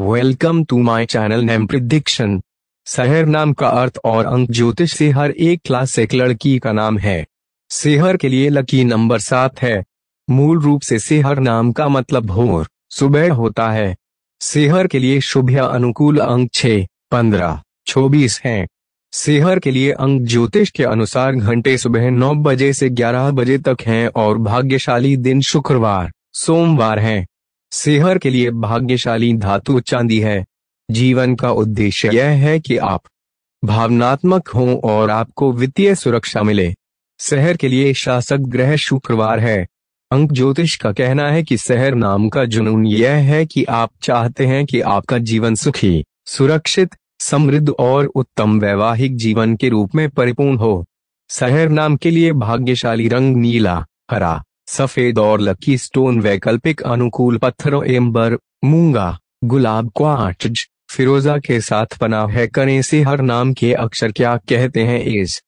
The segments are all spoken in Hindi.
Welcome to my channel name prediction Sahar नाम का अर्थ और अंक ज्योतिष से हर एक क्लास एक लड़की का नाम है सेहर के लिए लकी नंबर सात है मूल रूप से सेहर नाम का मतलब भोर सुबह होता है सेहर के लिए शुभ अनुकूल अंक छह पंद्रह चौबीस है सेहर के लिए अंक ज्योतिष के अनुसार घंटे सुबह नौ बजे से ग्यारह बजे तक हैं और भाग्यशाली दिन शुक्रवार सोमवार हैं। सेहर के लिए भाग्यशाली धातु चांदी है जीवन का उद्देश्य यह है कि आप भावनात्मक हों और आपको वित्तीय सुरक्षा मिले शहर के लिए शासक ग्रह शुक्रवार है अंक ज्योतिष का कहना है कि शहर नाम का जुनून यह है कि आप चाहते हैं कि आपका जीवन सुखी सुरक्षित समृद्ध और उत्तम वैवाहिक जीवन के रूप में परिपूर्ण हो शहर नाम के लिए भाग्यशाली रंग नीला हरा सफेद और लकी स्टोन वैकल्पिक अनुकूल पत्थरों एम्बर मूंगा गुलाब क्वार्ट्ज फिरोजा के साथ बना है कने से हर नाम के अक्षर क्या कहते हैं एज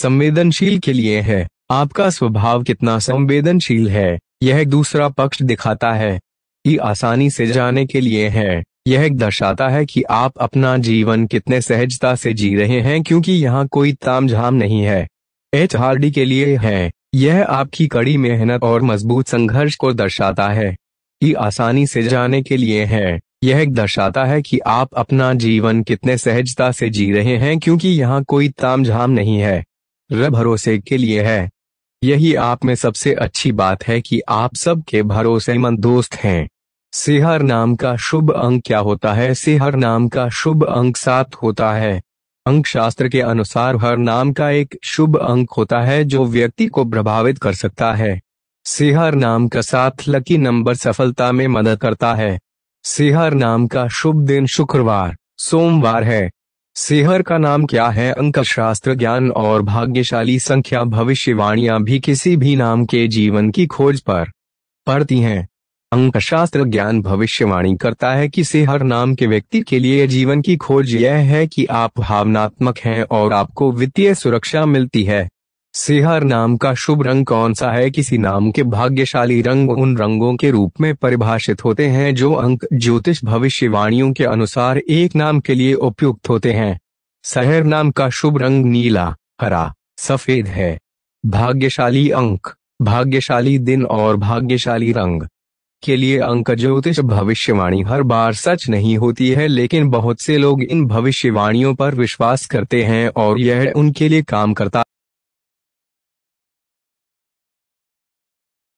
संवेदनशील के लिए है आपका स्वभाव कितना संवेदनशील है यह दूसरा पक्ष दिखाता है ये आसानी से जाने के लिए है यह दर्शाता है कि आप अपना जीवन कितने सहजता से जी रहे हैं क्योंकि यहाँ कोई तामझाम नहीं है एच के लिए है यह आपकी कड़ी मेहनत और मजबूत संघर्ष को दर्शाता है ई आसानी से जाने के लिए है यह दर्शाता है कि आप अपना जीवन कितने सहजता से जी रहे हैं क्योंकि यहाँ कोई तामझाम नहीं है भरोसे के लिए है यही आप में सबसे अच्छी बात है कि आप सबके भरोसेमंद दोस्त हैं सिहर नाम का शुभ अंक क्या होता है सिहर नाम का शुभ अंक सात होता है अंक शास्त्र के अनुसार हर नाम का एक शुभ अंक होता है जो व्यक्ति को प्रभावित कर सकता है सिहर नाम का साथ लकी नंबर सफलता में मदद करता है सिहर नाम का शुभ दिन शुक्रवार सोमवार है सिहर का नाम क्या है अंक शास्त्र ज्ञान और भाग्यशाली संख्या भविष्यवाणियां भी किसी भी नाम के जीवन की खोज पर पड़ती हैं अंकशास्त्र ज्ञान भविष्यवाणी करता है कि से हर नाम के व्यक्ति के लिए जीवन की खोज यह है कि आप भावनात्मक हैं और आपको वित्तीय सुरक्षा मिलती है सेहर नाम का शुभ रंग कौन सा है किसी नाम के भाग्यशाली रंग उन रंगों के रूप में परिभाषित होते हैं जो अंक ज्योतिष भविष्यवाणियों के अनुसार एक नाम के लिए उपयुक्त होते हैं सहर नाम का शुभ रंग नीला हरा सफेद है भाग्यशाली अंक भाग्यशाली दिन और भाग्यशाली रंग के लिए अंक ज्योतिष भविष्यवाणी हर बार सच नहीं होती है लेकिन बहुत से लोग इन भविष्यवाणियों पर विश्वास करते हैं और यह उनके लिए काम करता